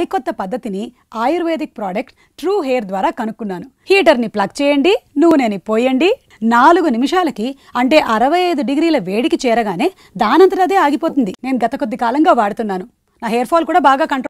సరికొత్త పద్ధతిని ayurvedic product true hair ద్వారా కనుక్కున్నాను హీటర్ని ప్లగ్ చేయండి నూనెని పోయండి నాలుగు నిమిషాలకి అంటే అరవై ఐదు డిగ్రీల వేడికి చేరగానే దానంతటదే ఆగిపోతుంది నేను గత కొద్ది కాలంగా వాడుతున్నాను నా హెయిర్ ఫాల్ కూడా బాగా కంట్రోల్